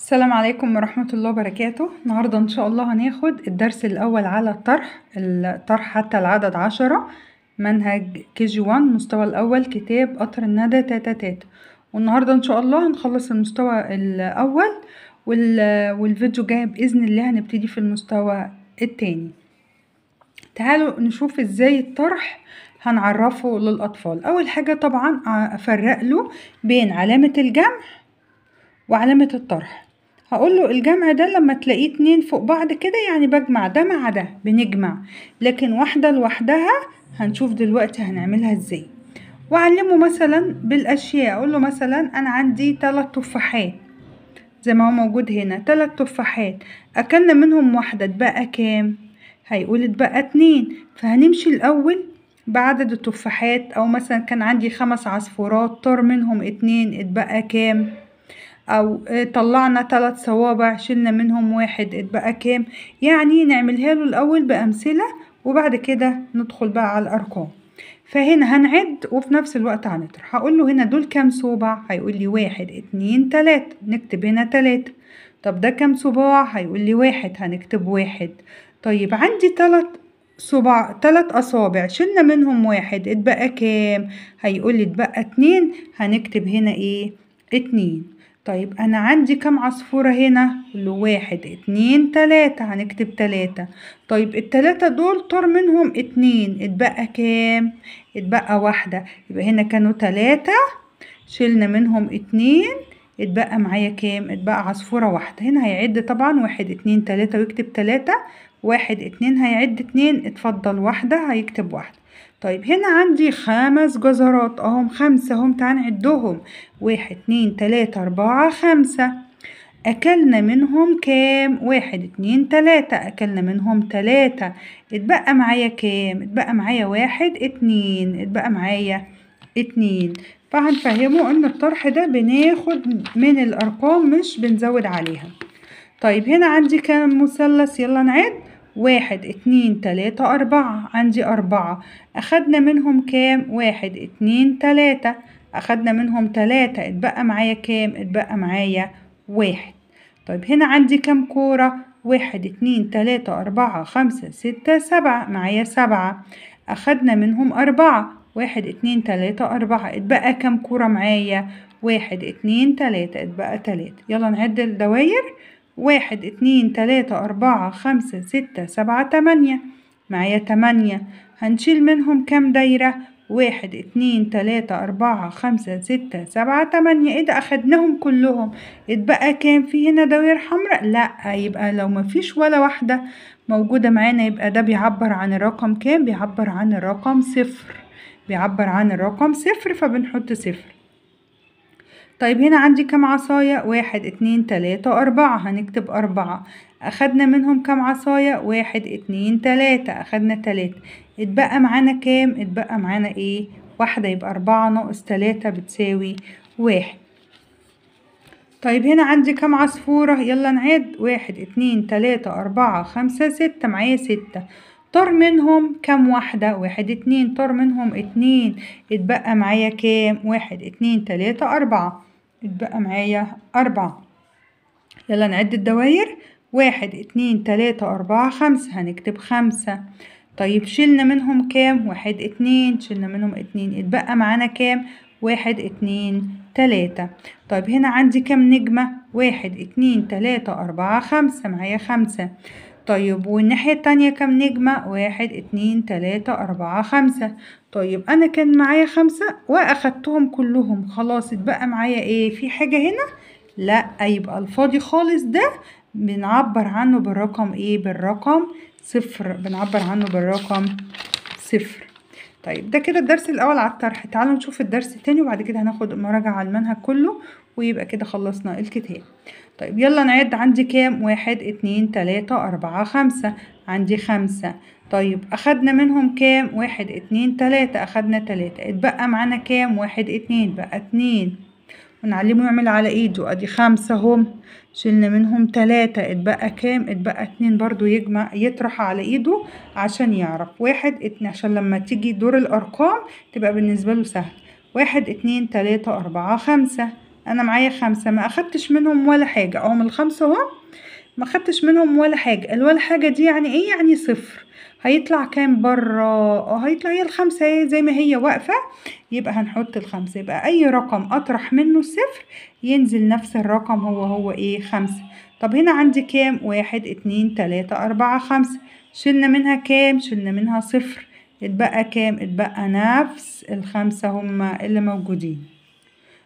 السلام عليكم ورحمة الله وبركاته النهاردة إن شاء الله هناخد الدرس الأول على الطرح الطرح حتى العدد عشرة منهج كي جي وان مستوى الأول كتاب قطر الندى تاتا تاتا والنهاردة إن شاء الله هنخلص المستوى الأول والفيديو جاي بإذن الله هنبتدي في المستوى التاني تعالوا نشوف إزاي الطرح هنعرفه للأطفال أول حاجة طبعا أفرق له بين علامة الجمع وعلامة الطرح هقول له الجمع ده لما تلاقيه اتنين فوق بعض كده يعني بجمع ده مع ده بنجمع لكن واحدة لوحدها هنشوف دلوقتي هنعملها ازاي وعلمه مثلا بالاشياء اقول له مثلا انا عندي تلات تفاحات زي ما هو موجود هنا تلات تفاحات اكلنا منهم واحدة اتبقى كام هيقول اتبقى اتنين فهنمشي الاول بعدد التفاحات او مثلا كان عندي خمس عصفورات طار منهم اتنين اتبقى كام او إيه، طلعنا ثلاث صوابع شلنا منهم واحد اتبقى كام يعني نعملها له الاول بامثله وبعد كده ندخل بقى على الارقام فهنا هنعد وفي نفس الوقت هنطرح هقول له هنا دول كام صوبع هيقول لي واحد اتنين تلاتة نكتب هنا تلاتة طب ده كام صباع هيقول لي واحد هنكتب واحد طيب عندي تلات صباع تلات أصابع شلنا منهم واحد اتبقى كام هيقول لي اتبقى اتنين هنكتب هنا ايه اتنين طيب أنا عندي كام عصفورة هنا لواحد واحد اتنين تلاتة هنكتب تلاتة طيب التلاتة دول طار منهم اتنين اتبقى كام اتبقى واحدة يبقى هنا كانوا تلاتة شلنا منهم اتنين اتبقى معايا كام اتبقى عصفورة واحدة هنا هيعد طبعا واحد اتنين تلاتة ويكتب تلاتة واحد اتنين هيعد اتنين اتفضل واحدة هيكتب واحدة طيب هنا عندي خمس جزرات اهم خمسة هم تعال واحد اتنين تلاتة اربعة خمسة اكلنا منهم كام واحد اتنين تلاتة اكلنا منهم تلاتة اتبقى معايا كام اتبقى معايا واحد اتنين اتبقى معايا اتنين فهنفهمه ان الطرح ده بناخد من الارقام مش بنزود عليها طيب هنا عندي كام مثلث يلا نعد واحد اتنين تلاتة أربعة عندي أربعة أخدنا منهم كام واحد اتنين تلاتة أخدنا منهم تلاتة اتبقى معايا كام اتبقى معايا واحد طيب هنا عندي كام كورة واحد اتنين تلاتة أربعة خمسة ستة سبعة معايا سبعة أخدنا منهم أربعة واحد اتنين تلاتة أربعة اتبقى كام كورة معايا واحد اتنين تلاتة اتبقى تلاتة يلا نعد الدواير واحد اتنين تلاتة أربعة خمسة ستة سبعة تمانية معايا تمانية هنشيل منهم كام دايرة واحد اتنين تلاتة أربعة خمسة ستة سبعة تمانية ايه ده أخدناهم كلهم اتبقى كام في هنا دوائر حمراء لأ يبقى لو مفيش ولا واحدة موجودة معانا يبقى ده بيعبر عن الرقم كام بيعبر عن الرقم صفر بيعبر عن الرقم صفر فبنحط صفر طيب هنا عندي كام عصاية واحد اتنين تلاتة أربعة هنكتب أربعة أخدنا منهم كام عصاية واحد اتنين تلاتة أخدنا تلاتة اتبقى معانا كام اتبقى معانا ايه واحدة يبقى أربعة ناقص تلاتة بتساوي واحد طيب هنا عندي كام عصفورة يلا نعد واحد اتنين تلاتة أربعة خمسة ستة معايا ستة طار منهم كام واحدة واحد اتنين طار منهم اتنين اتبقى معايا كام واحد اتنين تلاتة أربعة اتبقى معايا أربعة يلا نعد الدواير واحد اتنين تلاتة أربعة خمسة هنكتب خمسة طيب شلنا منهم كام واحد اتنين شلنا منهم اتنين اتبقى معانا كام واحد اتنين تلاتة طيب هنا عندي كام نجمة واحد اتنين تلاتة أربعة خمسة معايا خمسة طيب والناحية التانية كام نجمة واحد اتنين تلاتة اربعة خمسة طيب انا كان معايا خمسة واخدتهم كلهم خلاص اتبقى معايا ايه في حاجة هنا لا يبقى الفاضي خالص ده بنعبر عنه بالرقم ايه بالرقم صفر بنعبر عنه بالرقم صفر طيب ده كده الدرس الأول على الطرح تعالوا نشوف الدرس التاني وبعد كده هناخد مراجعة على المنهج كله ويبقى كده خلصنا الكتاب طيب يلا نعد عندي كام واحد اتنين تلاتة أربعة خمسة عندي خمسة طيب أخدنا منهم كام واحد اتنين تلاتة أخدنا تلاتة اتبقى معانا كام واحد اتنين بقى اتنين ونعلمه يعمل على ايده ادي خمسة هم شلنا منهم تلاتة اتبقى كام اتبقى اتنين برضو يجمع يطرح على ايده عشان يعرف واحد اتنين عشان لما تيجي دور الارقام تبقى بالنسبة له سهل واحد اتنين تلاتة اربعة خمسة انا معايا خمسة ما اخدتش منهم ولا حاجة اهم الخمسة هم ما خدتش منهم ولا حاجة الولا حاجة دي يعني ايه يعني صفر هيطلع كام بره آه، هيطلع هي الخمسة اهي زي ما هي واقفة يبقى هنحط الخمسة يبقى اي رقم اطرح منه الصفر ينزل نفس الرقم هو هو ايه خمسة طب هنا عندي كام واحد اتنين تلاتة اربعة خمسة شلنا منها كام شلنا منها صفر اتبقى كام اتبقى نفس الخمسة هما اللي موجودين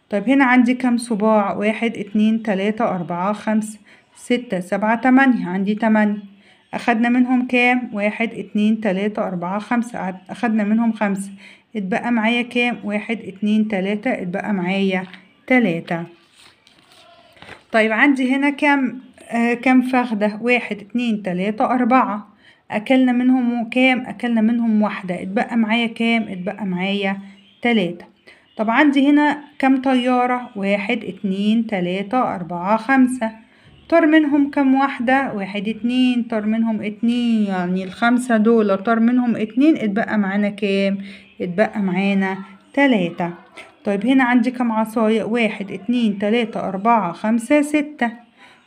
طيب هنا عندي كام صباع واحد اتنين تلاتة اربعة خمسة ستة سبعة تمانية عندي تمانية أخدنا منهم كام واحد اتنين تلاتة أربعة خمسة أخدنا منهم خمسة اتبقى معايا كام واحد اتنين تلاتة اتبقى معايا تلاتة طيب عندي هنا كام آه كام فخدة واحد اتنين تلاتة أربعة أكلنا منهم كام أكلنا منهم واحدة اتبقى معايا كام اتبقى معايا تلاتة طب عندي هنا كام طيارة واحد اتنين تلاتة أربعة خمسة طار منهم كم واحدة واحد اتنين طار منهم اتنين يعني الخمسة دول طار منهم اتنين اتبقى معانا كام اتبقى معانا تلاتة طيب هنا عندي كم عصاية واحد اتنين تلاتة اربعة خمسة ستة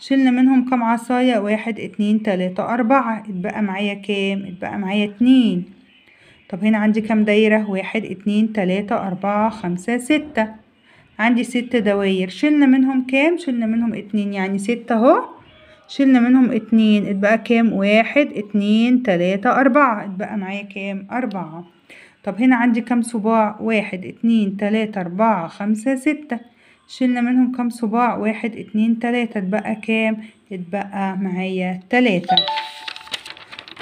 شلنا منهم كم عصاية واحد اتنين تلاتة اربعة اتبقى معايا كام اتبقى معايا اتنين طب هنا عندي كم دايرة واحد اتنين تلاتة اربعة خمسة ستة عندي ست دواير شلنا منهم كام شلنا منهم اتنين يعني ستة اهو شلنا منهم اتنين اتبقى كام واحد اتنين تلاتة اربعة اتبقى معايا كام اربعة طب هنا عندي كام صباع واحد اتنين تلاتة اربعة خمسة ستة شلنا منهم كام صباع واحد اتنين تلاتة اتبقى كام اتبقى معايا تلاتة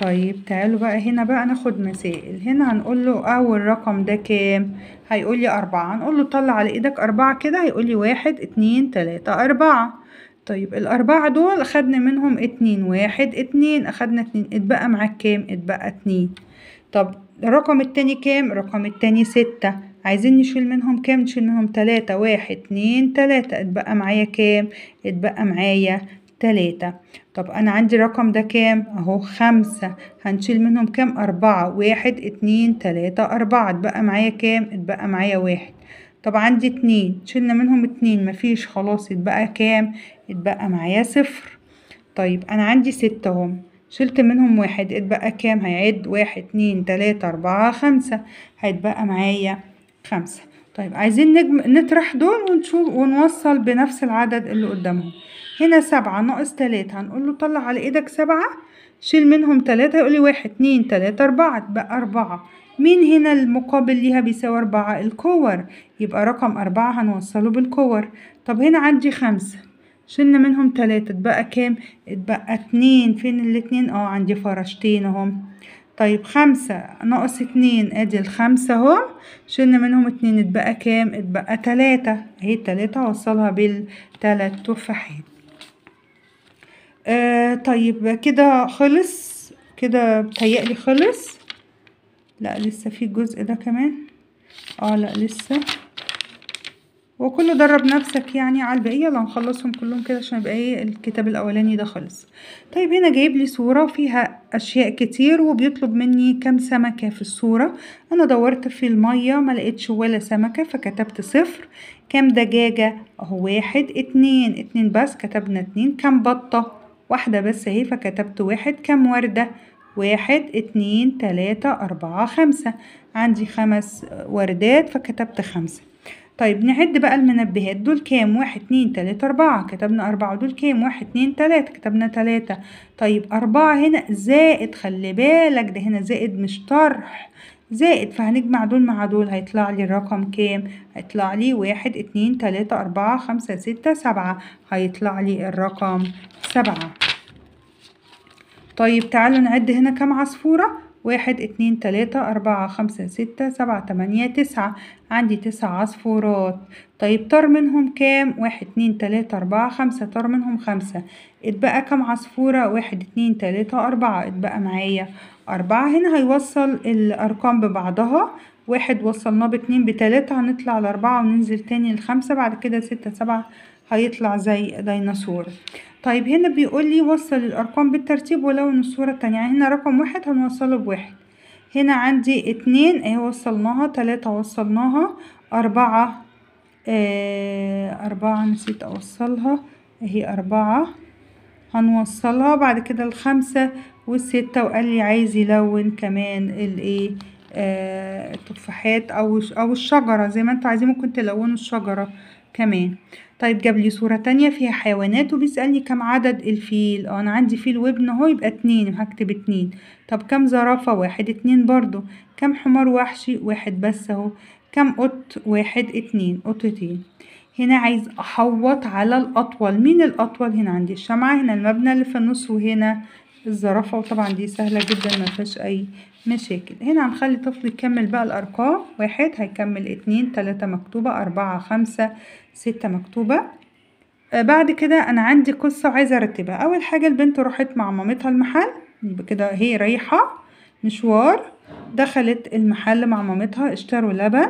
طيب تعالوا بقى هنا بقى ناخد مسائل هنا هنقول له اول آه، رقم ده كام هيقول لي اربعة هنقول له طلع على ايدك اربعة كده هيقول لي واحد اتنين تلاتة اربعة طيب الاربعة دول اخدنا منهم اتنين واحد اتنين اخدنا اتنين اتبقى معاك كام اتبقى اتنين طب الرقم التاني كام الرقم التاني ستة عايزين نشيل منهم كام نشيل منهم تلاتة واحد اتنين تلاتة اتبقى معايا كام اتبقى معايا تلاتة طب أنا عندي الرقم ده كام أهو خمسة هنشيل منهم كام أربعة واحد اتنين تلاتة أربعة اتبقى معايا كام اتبقى معايا واحد طب عندي اتنين شلنا منهم اتنين مفيش خلاص اتبقى كام اتبقى معايا صفر طيب أنا عندي ستة هم شلت منهم واحد اتبقى كام هيعد واحد اتنين تلاتة أربعة خمسة هيتبقى معايا خمسة طيب عايزين نجم... نطرح دول ونشوف ونوصل بنفس العدد اللي قدامهم هنا سبعة ناقص تلاتة هنقول له طلع على ايدك سبعة شيل منهم تلاتة يقول لي واحد اتنين تلاتة أربعة تبقى أربعة مين هنا المقابل ليها بيساوي أربعة الكور يبقى رقم أربعة هنوصله بالكور طب هنا عندي خمسة شلنا منهم تلاتة اتبقى كام اتبقى اتنين فين الاتنين اه عندي فرشتين اهم طيب خمسة ناقص اتنين ادي الخمسة اهو شلنا منهم اتنين اتبقى كام اتبقى تلاتة اهي التلاتة هوصلها بالتلات تفاحات آه طيب كده خلص كده بتهيألي خلص لا لسه في الجزء ده كمان اه لا لسه وكله درب نفسك يعني على البقيه لو هنخلصهم كلهم كده عشان يبقى ايه الكتاب الاولاني ده خلص طيب هنا جايب لي صوره فيها اشياء كتير وبيطلب مني كام سمكه في الصوره انا دورت في الميه ما لقيتش ولا سمكه فكتبت صفر كام دجاجه اهو واحد اتنين اتنين بس كتبنا اتنين كام بطه واحدة بس اهي فكتبت واحد كام وردة واحد اتنين تلاتة أربعة خمسة عندي خمس وردات فكتبت خمسة طيب نعد بقى المنبهات دول كام واحد اتنين تلاتة أربعة كتبنا أربعة دول كام واحد اتنين تلاتة كتبنا تلاتة طيب أربعة هنا زائد خلي بالك ده هنا زائد مش طرح زائد فهنجمع دول مع دول هيطلع لي الرقم كام هيطلع لي واحد اتنين تلاتة أربعة خمسة ستة سبعة هيطلع لي الرقم سبعة طيب تعالوا نعد هنا كام عصفورة واحد اتنين تلاتة أربعة خمسة ستة سبعة تمانية تسعة عندي تسع عصفورات طيب طار منهم كام واحد اتنين تلاتة أربعة خمسة طار منهم خمسة اتبقى كام عصفورة واحد اتنين تلاتة أربعة اتبقى معايا أربعة هنا هيوصل الأرقام ببعضها واحد وصلناه باتنين بتلاتة هنطلع لأربعة وننزل تاني لخمسة بعد كده ستة سبعة هيطلع زي ديناصور طيب هنا بيقول لي وصل الأرقام بالترتيب ولو من الصورة التانية يعني هنا رقم واحد هنوصله بواحد هنا عندي اتنين اهي وصلناها تلاتة وصلناها أربعة آه أربعة نسيت أوصلها اهي أربعة هنوصلها بعد كده الخمسة والستة وقال لي عايز يلون كمان الايه آه، التفاحات أو أو الشجرة زي ما انتوا عايزين ممكن تلونوا الشجرة كمان طيب جاب لي صورة تانية فيها حيوانات وبيسألني كم عدد الفيل اه انا عندي فيل وابن اهو يبقى اتنين هكتب اتنين طب كم زرافة واحد اتنين برضو كم حمار وحشي واحد بس اهو كم قط واحد اتنين قطتين هنا عايز احوط على الاطول مين الاطول هنا عندي الشمعة هنا المبنى اللي في النص وهنا الزرافة وطبعا دي سهلة جدا ما فيش اي مشاكل هنا هنخلي طفل يكمل بقى الارقام واحد هيكمل اتنين تلاتة مكتوبة اربعة خمسة ستة مكتوبة آه بعد كده انا عندي قصة وعايزة ارتبها اول حاجة البنت راحت مع مامتها المحل يبقى كده هي رايحة مشوار دخلت المحل مع مامتها اشتروا لبن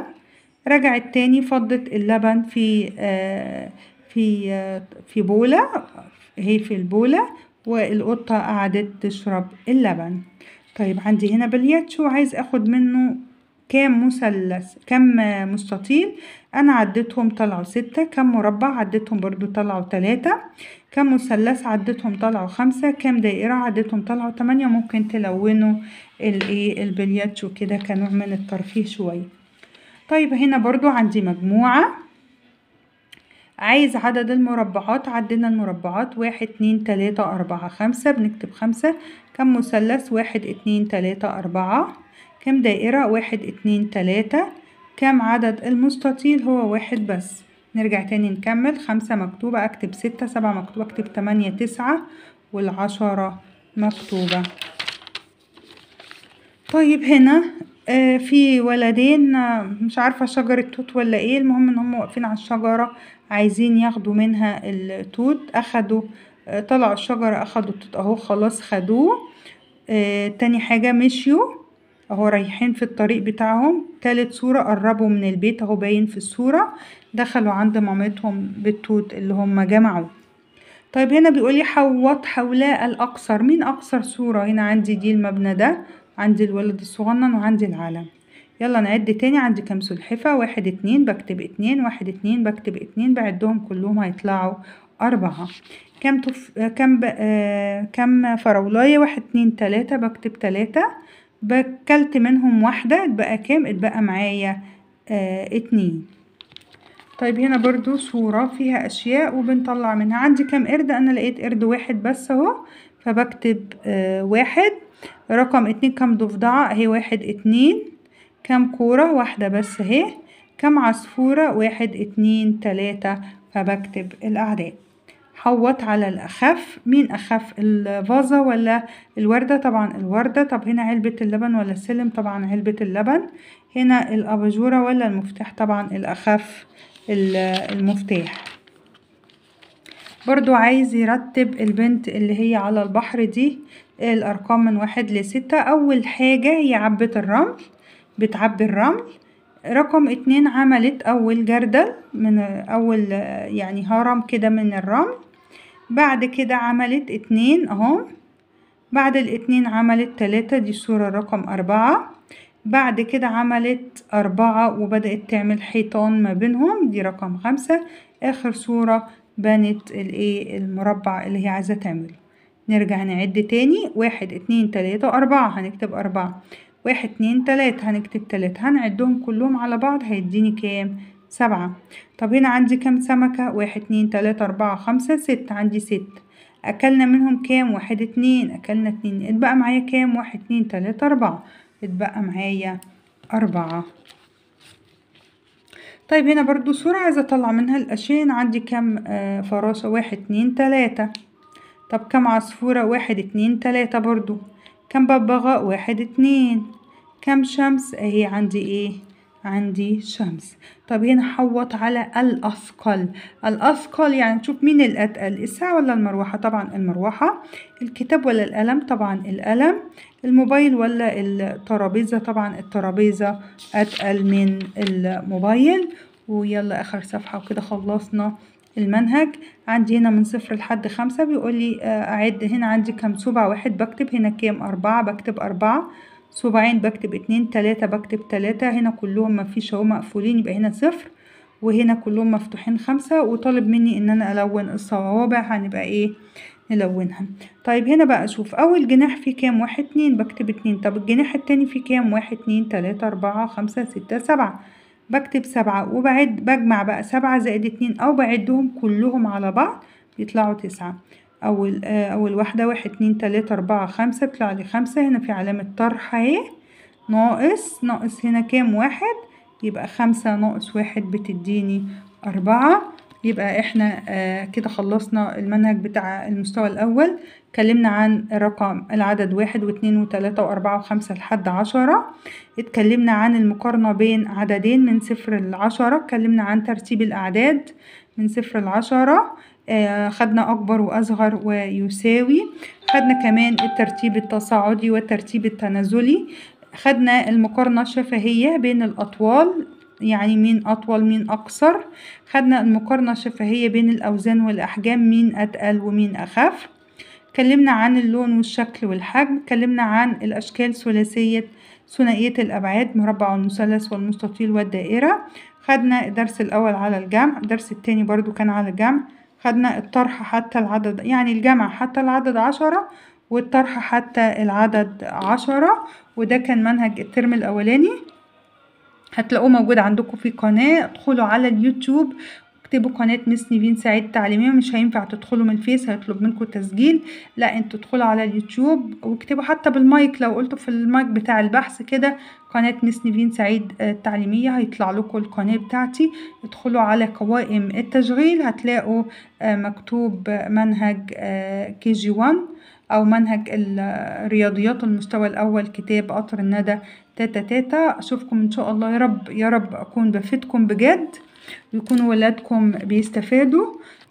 رجعت تاني فضت اللبن في آه في آه في بولة هي في البولة والقطة قعدت تشرب اللبن طيب عندي هنا بلياتشو عايز اخد منه كام مثلث كام مستطيل انا عديتهم طلعوا ستة كام مربع عديتهم برضو طلعوا تلاتة كام مثلث عديتهم طلعوا خمسة كام دائرة عديتهم طلعوا تمانية ممكن تلونوا البلياتشو كده كنوع من الترفيه شوية طيب هنا برضو عندي مجموعة عايز عدد المربعات عدنا المربعات واحد اتنين تلاتة أربعة خمسة بنكتب خمسة كم مثلث واحد اتنين تلاتة أربعة كم دائرة واحد اتنين تلاتة كم عدد المستطيل هو واحد بس نرجع تاني نكمل خمسة مكتوبة أكتب ستة سبعة مكتوبة أكتب تمانية تسعة والعشرة مكتوبة طيب هنا آه، في ولدين آه، مش عارفة شجرة توت ولا إيه، المهم إن هُم واقفين على الشجرة عايزين ياخدوا منها التوت، أخدوا آآ طلعوا الشجرة أخدوا التوت اخدوا طلعوا الشجره اخدوا التوت اهو خلاص خدوه، آه، تاني حاجة مشيوا أهو رايحين في الطريق بتاعهم، تالت صورة قرّبوا من البيت أهو باين في الصورة، دخلوا عند مامتهم بالتوت اللي هُم جمعوه. طيب هنا بيقول لي حوّط حولاء الأقصر، مين أقصر صورة؟ هنا عندي دي المبنى ده. عندي الولد الصغنن وعندي العالم يلا نعد تاني عندي كام سلحفة واحد اتنين بكتب اتنين واحد اتنين بكتب اتنين بعدهم كلهم هيطلعوا أربعة كم تف... كم ب... آه... كم فراولاية واحد اتنين تلاتة بكتب تلاتة بكلت منهم واحدة اتبقى كام اتبقى معايا آه اتنين طيب هنا برضو صورة فيها أشياء وبنطلع منها عندي كام قرد أنا لقيت قرد واحد بس أهو فبكتب آه واحد رقم اتنين كام ضفدعة اهي واحد اتنين كام كورة واحدة بس اهي كام عصفورة واحد اتنين تلاتة فبكتب الأعداد حوط على الأخف مين أخف الفازة ولا الوردة طبعا الوردة طب هنا علبة اللبن ولا السلم طبعا علبة اللبن هنا الأباجورة ولا المفتاح طبعا الأخف المفتاح برضو عايز يرتب البنت اللي هي على البحر دي الأرقام من واحد لستة أول حاجة هي عبت الرمل بتعبي الرمل رقم اتنين عملت أول جردل من أول يعني هرم كده من الرمل بعد كده عملت اتنين اهو بعد الاتنين عملت تلاتة دي الصورة رقم أربعة بعد كده عملت أربعة وبدأت تعمل حيطان ما بينهم دي رقم خمسة آخر صورة بنت الايه المربع اللي هي عايزة تعمله نرجع نعد تاني واحد اتنين تلاتة أربعة هنكتب أربعة واحد اتنين تلاتة هنكتب تلاتة هنعدهم كلهم على بعض هيديني كام سبعة طب هنا عندي كام سمكة واحد اتنين تلاتة أربعة خمسة ست عندي ست أكلنا منهم كام واحد اتنين أكلنا اتنين اتبقى معايا كام واحد اتنين تلاتة أربعة اتبقى معايا أربعة طيب هنا برضو صورة عايزة اطلع منها القشين عندي كام آه، فراشة واحد اتنين تلاتة طب كام عصفورة واحد اتنين تلاتة برضو كام ببغاء واحد اتنين كام شمس اهي عندي ايه عندي شمس طب هنا حوط على الأثقل الأثقل يعني نشوف مين الأثقل الساعة ولا المروحة طبعا المروحة الكتاب ولا القلم طبعا القلم الموبايل ولا الترابيزة طبعا الترابيزة أثقل من الموبايل ويلا آخر صفحة وكده خلصنا المنهج عندي هنا من صفر لحد خمسة بيقول لي آه، أعد هنا عندي كام سبعة واحد بكتب هنا كام أربعة بكتب أربعة صباعين بكتب اتنين تلاتة بكتب تلاتة هنا كلهم مفيش اهو مقفولين يبقى هنا صفر وهنا كلهم مفتوحين خمسة وطالب مني ان انا الون الصوابع هنبقى ايه نلونها طيب هنا بقى اشوف اول جناح فيه كام واحد اتنين بكتب اتنين طب الجناح التاني فيه كام واحد اتنين تلاتة اربعة خمسة ستة سبعة بكتب سبعة وبعد بجمع بقى سبعة زائد اتنين او بعدهم كلهم على بعض يطلعوا تسعة أول آه أول واحدة واحد اتنين تلاتة أربعة خمسة طلع لي خمسة هنا في علامة طرح أهي ناقص ناقص هنا كام واحد يبقى خمسة ناقص واحد بتديني أربعة يبقى احنا آه كده خلصنا المنهج بتاع المستوى الأول اتكلمنا عن رقم العدد واحد واتنين وتلاتة وأربعة وخمسة لحد عشرة اتكلمنا عن المقارنة بين عددين من صفر لعشرة اتكلمنا عن ترتيب الأعداد من صفر لعشرة آه، خدنا أكبر وأصغر ويساوي خدنا كمان الترتيب التصاعدي والترتيب التنازلي خدنا المقارنة الشفهية بين الأطوال يعني مين أطول مين أقصر خدنا المقارنة الشفهية بين الأوزان والأحجام مين أتقل ومين أخف اتكلمنا عن اللون والشكل والحجم اتكلمنا عن الأشكال ثلاثية ثنائية الأبعاد مربع والمثلث والمستطيل والدائرة خدنا الدرس الأول على الجمع الدرس التاني برضو كان على الجمع خدنا الطرح حتى العدد يعني الجمع حتى العدد عشرة والطرح حتى العدد عشرة وده كان منهج الترم الأولاني هتلاقوه موجود عندكم في قناة ادخلوا على اليوتيوب اكتبوا قناة ميس نيفين سعيد تعليمية مش هينفع تدخلوا من الفيس هيطلب منكم تسجيل لا انتوا ادخلوا على اليوتيوب واكتبوا حتى بالمايك لو قلتوا في المايك بتاع البحث كده قناة ميس نيفين سعيد التعليمية آه، هيطلع لكم القناة بتاعتي ادخلوا على قوائم التشغيل هتلاقوا آه، مكتوب منهج آه، كي جي وان او منهج الرياضيات المستوى الاول كتاب قطر الندى تاتا تاتا اشوفكم ان شاء الله يا رب يا رب اكون بفيدكم بجد يكونوا ولادكم بيستفادوا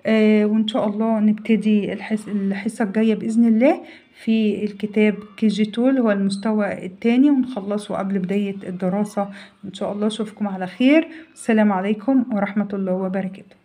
آه وان شاء الله نبتدي الحصه الجايه باذن الله في الكتاب كي جي تول هو المستوى الثاني ونخلصه قبل بدايه الدراسه ان شاء الله اشوفكم على خير السلام عليكم ورحمه الله وبركاته